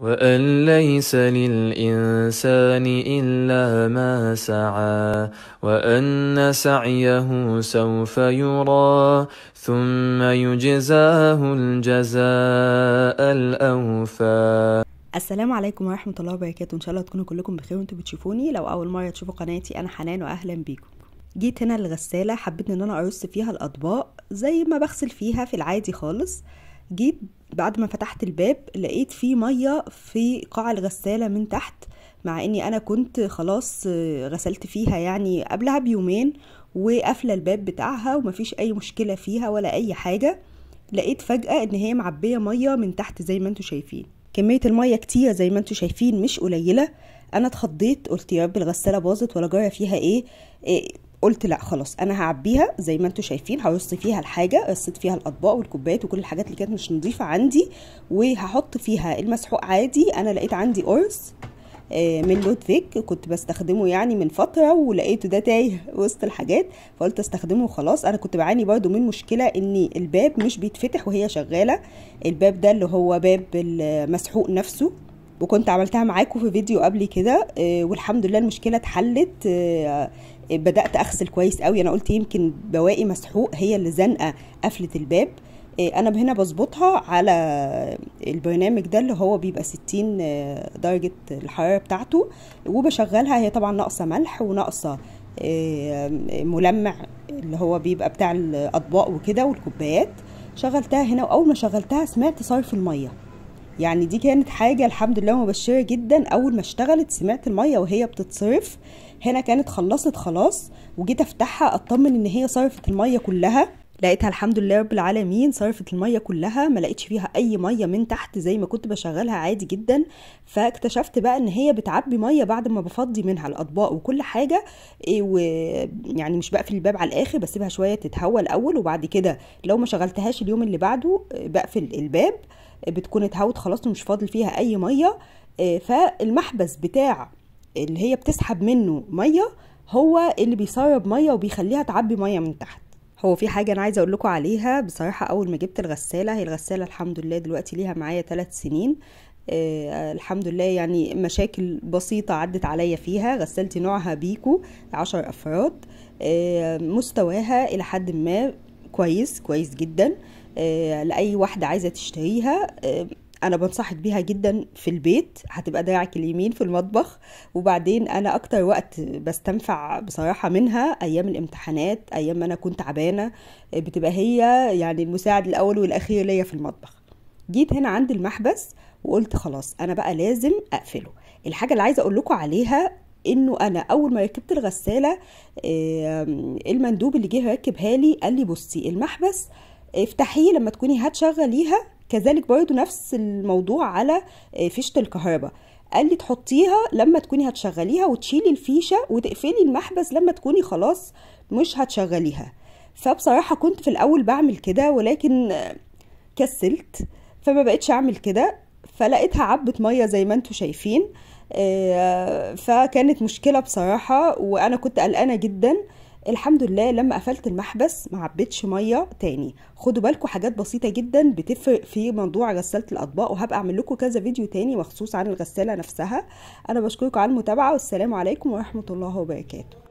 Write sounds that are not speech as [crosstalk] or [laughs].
وأن ليس للإنسان إلا ما سعى وأن سعيه سوف يرى ثم يجزاه الجزاء الأوفى السلام عليكم ورحمة الله وبركاته إن شاء الله تكونوا كلكم بخير وانتوا بتشوفوني لو أول مرة تشوفوا قناتي أنا حنان وأهلا بيكم جيت هنا الغسالة حبيت إن أنا أرص فيها الأطباق زي ما بغسل فيها في العادي خالص جيت بعد ما فتحت الباب لقيت فيه ميه في قاع الغساله من تحت مع اني انا كنت خلاص آه، غسلت فيها يعني قبلها بيومين وقافله الباب بتاعها ومفيش اي مشكله فيها ولا اي حاجه لقيت فجاه ان هي معبيه ميه من تحت زي ما انتم شايفين كميه الميه كتير زي ما انتم شايفين مش قليله انا اتخضيت قلت يا رب الغساله باظت ولا جرى فيها ايه, إيه قلت لا خلاص انا هعبيها زي ما انتم شايفين هرص فيها الحاجه رصيت فيها الاطباق والكوبايات وكل الحاجات اللي كانت مش نظيفه عندي وهحط فيها المسحوق عادي انا لقيت عندي قرص آه، من لودفيك كنت بستخدمه يعني من فترة ولقيته ده تايه [laughs] وسط الحاجات فقلت استخدمه وخلاص انا كنت بعاني برده من مشكلة ان الباب مش بيتفتح وهي شغالة الباب ده اللي هو باب المسحوق نفسه وكنت عملتها معاكم في فيديو قبل كده آه، والحمد لله المشكلة اتحلت آه، بدات اغسل كويس قوي انا قلت يمكن بواقي مسحوق هي اللي زنقه قفله الباب آه، انا هنا بظبطها على البرنامج ده اللي هو بيبقى 60 درجه آه، الحراره بتاعته وبشغلها هي طبعا ناقصه ملح وناقصه آه، ملمع اللي هو بيبقى بتاع الاطباق وكده والكوبايات شغلتها هنا واول ما شغلتها سمعت صرف الميه يعني دي كانت حاجة الحمد لله مبشرة جدا أول ما اشتغلت سمعت المية وهي بتتصرف هنا كانت خلصت خلاص وجيت افتحها اطمن ان هي صرفت المية كلها لقيتها الحمد لله رب العالمين صرفت الميه كلها ما لقيتش فيها اي ميه من تحت زي ما كنت بشغلها عادي جدا فاكتشفت بقى ان هي بتعبي ميه بعد ما بفضي منها الاطباق وكل حاجه إيه، ويعني مش بقفل الباب على الاخر بسيبها شويه تتهوى الاول وبعد كده لو ما شغلتهاش اليوم اللي بعده إيه، بقفل الباب إيه، بتكون اتهوت خلاص ومش فاضل فيها اي ميه فالمحبس بتاع اللي هي بتسحب منه ميه هو اللي بيسرب ميه وبيخليها تعبي ميه من تحت هو في حاجه انا عايزه اقول لكم عليها بصراحه اول ما جبت الغساله هي الغساله الحمد لله دلوقتي ليها معايا ثلاث سنين آه الحمد لله يعني مشاكل بسيطة عدت عليا فيها غسلتي نوعها بيكو عشر أفراد آه مستواها إلى حد ما كويس كويس جدا آه لأي واحدة عايزة تشتريها آه انا بنصحك بيها جدا في البيت هتبقى دراعك اليمين في المطبخ وبعدين انا اكتر وقت بستنفع بصراحه منها ايام الامتحانات ايام ما انا كنت تعبانه بتبقى هي يعني المساعد الاول والاخير ليا في المطبخ جيت هنا عند المحبس وقلت خلاص انا بقى لازم اقفله الحاجه اللي عايزه اقول لكم عليها انه انا اول ما ركبت الغساله المندوب اللي جه ركبها لي قال لي بصي المحبس افتحيه لما تكوني هتشغليها كذلك برضه نفس الموضوع على آه، فيشه الكهرباء قال لي تحطيها لما تكوني هتشغليها وتشيلي الفيشه وتقفلي المحبس لما تكوني خلاص مش هتشغليها فبصراحه كنت في الاول بعمل كده ولكن آه، كسلت فما بقتش اعمل كده فلقيتها عبة ميه زي ما انتم شايفين آه، فكانت مشكله بصراحه وانا كنت قلقانه جدا الحمد لله لما قفلت المحبس ما عبيتش ميه تاني خدوا بالكم حاجات بسيطه جدا بتفرق في موضوع غساله الاطباق وهبقى اعمل لكم كذا فيديو تاني مخصوص عن الغساله نفسها انا بشكركم على المتابعه والسلام عليكم ورحمه الله وبركاته